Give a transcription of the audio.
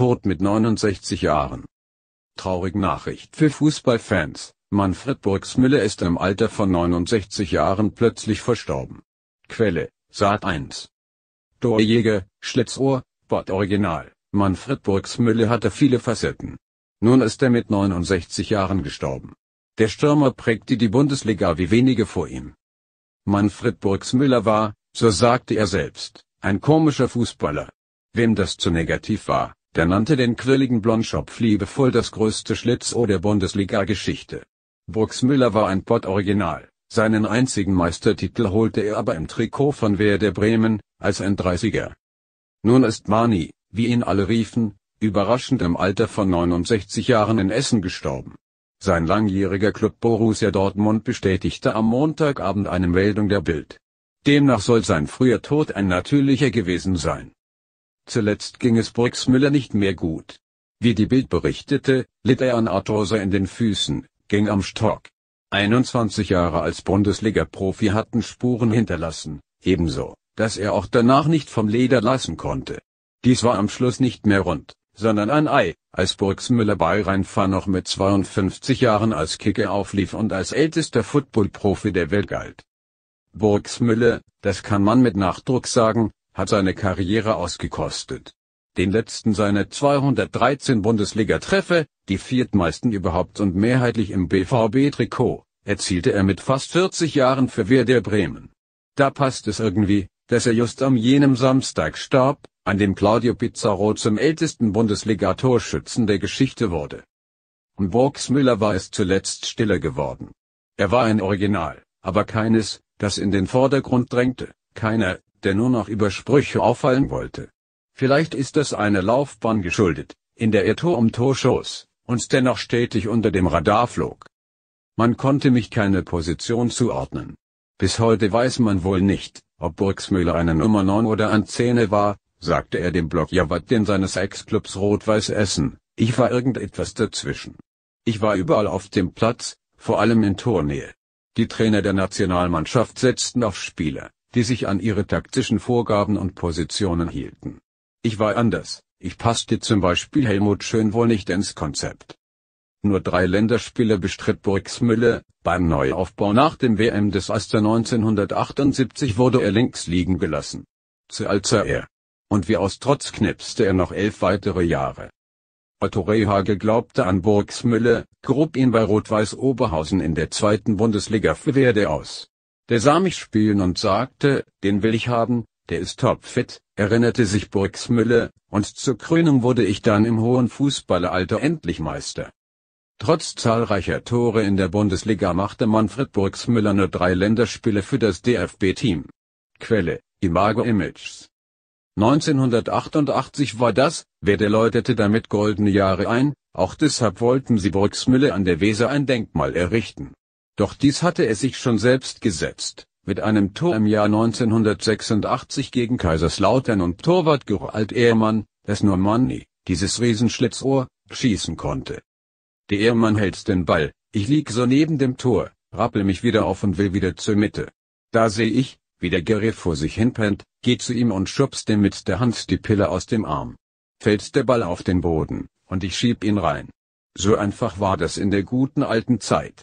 Tod mit 69 Jahren. Traurige Nachricht für Fußballfans, Manfred Burgsmüller ist im Alter von 69 Jahren plötzlich verstorben. Quelle, Saat 1. Torjäger, Schlitzohr, Bord Original, Manfred Burgsmüller hatte viele Facetten. Nun ist er mit 69 Jahren gestorben. Der Stürmer prägte die Bundesliga wie wenige vor ihm. Manfred Burgsmüller war, so sagte er selbst, ein komischer Fußballer. Wem das zu negativ war, der nannte den quirligen Blondschopf liebevoll das größte Schlitzohr der Bundesliga-Geschichte. Bruxmüller war ein Pott-Original, seinen einzigen Meistertitel holte er aber im Trikot von Werder Bremen, als ein 30er. Nun ist Mani, wie ihn alle riefen, überraschend im Alter von 69 Jahren in Essen gestorben. Sein langjähriger Club Borussia Dortmund bestätigte am Montagabend eine Meldung der Bild. Demnach soll sein früher Tod ein natürlicher gewesen sein. Zuletzt ging es Briggs Müller nicht mehr gut. Wie die Bild berichtete, litt er an Arthrose in den Füßen, ging am Stock. 21 Jahre als Bundesliga-Profi hatten Spuren hinterlassen, ebenso, dass er auch danach nicht vom Leder lassen konnte. Dies war am Schluss nicht mehr rund, sondern ein Ei, als Burgsmüller bei Rheinfahr noch mit 52 Jahren als Kicker auflief und als ältester Football-Profi der Welt galt. Burgsmüller, das kann man mit Nachdruck sagen, hat seine Karriere ausgekostet. Den letzten seiner 213 Bundesliga-Treffer, die viertmeisten überhaupt und mehrheitlich im BVB-Trikot, erzielte er mit fast 40 Jahren für Werder Bremen. Da passt es irgendwie, dass er just am jenem Samstag starb, an dem Claudio Pizarro zum ältesten Bundesliga-Torschützen der Geschichte wurde. Um Burgsmüller war es zuletzt stiller geworden. Er war ein Original, aber keines, das in den Vordergrund drängte, keiner, der nur noch über Sprüche auffallen wollte. Vielleicht ist das eine Laufbahn geschuldet, in der er Tor um Tor schoss, und dennoch stetig unter dem Radar flog. Man konnte mich keine Position zuordnen. Bis heute weiß man wohl nicht, ob Burgsmüller eine Nummer 9 oder ein 10 war, sagte er dem Blogjawatin seines Ex-Clubs Rot-Weiß Essen, ich war irgendetwas dazwischen. Ich war überall auf dem Platz, vor allem in Turnähe. Die Trainer der Nationalmannschaft setzten auf Spieler, die sich an ihre taktischen Vorgaben und Positionen hielten. Ich war anders, ich passte zum Beispiel Helmut Schön wohl nicht ins Konzept. Nur drei Länderspiele bestritt Burgsmülle, beim Neuaufbau nach dem wm des Aster 1978 wurde er links liegen gelassen. Zu alt sah er. Und wie aus Trotz knipste er noch elf weitere Jahre. Otto Rehage glaubte an Burgsmülle, grub ihn bei Rot-Weiß Oberhausen in der zweiten Bundesliga für Werde aus. Der sah mich spielen und sagte, den will ich haben, der ist topfit, erinnerte sich Burgsmüller, und zur Krönung wurde ich dann im hohen Fußballeralter endlich Meister. Trotz zahlreicher Tore in der Bundesliga machte Manfred Burgsmüller nur drei Länderspiele für das DFB-Team. Quelle, Imago Images. 1988 war das, wer der läutete damit goldene Jahre ein, auch deshalb wollten sie Burgsmüller an der Weser ein Denkmal errichten. Doch dies hatte er sich schon selbst gesetzt, mit einem Tor im Jahr 1986 gegen Kaiserslautern und Torwart Gerald Ehrmann, das nur Manni, dieses Riesenschlitzohr, schießen konnte. Der Ehrmann hält den Ball, ich lieg so neben dem Tor, rappel mich wieder auf und will wieder zur Mitte. Da sehe ich, wie der Gerät vor sich hinpennt, geh zu ihm und schubst ihm mit der Hand die Pille aus dem Arm. Fällt der Ball auf den Boden, und ich schieb ihn rein. So einfach war das in der guten alten Zeit.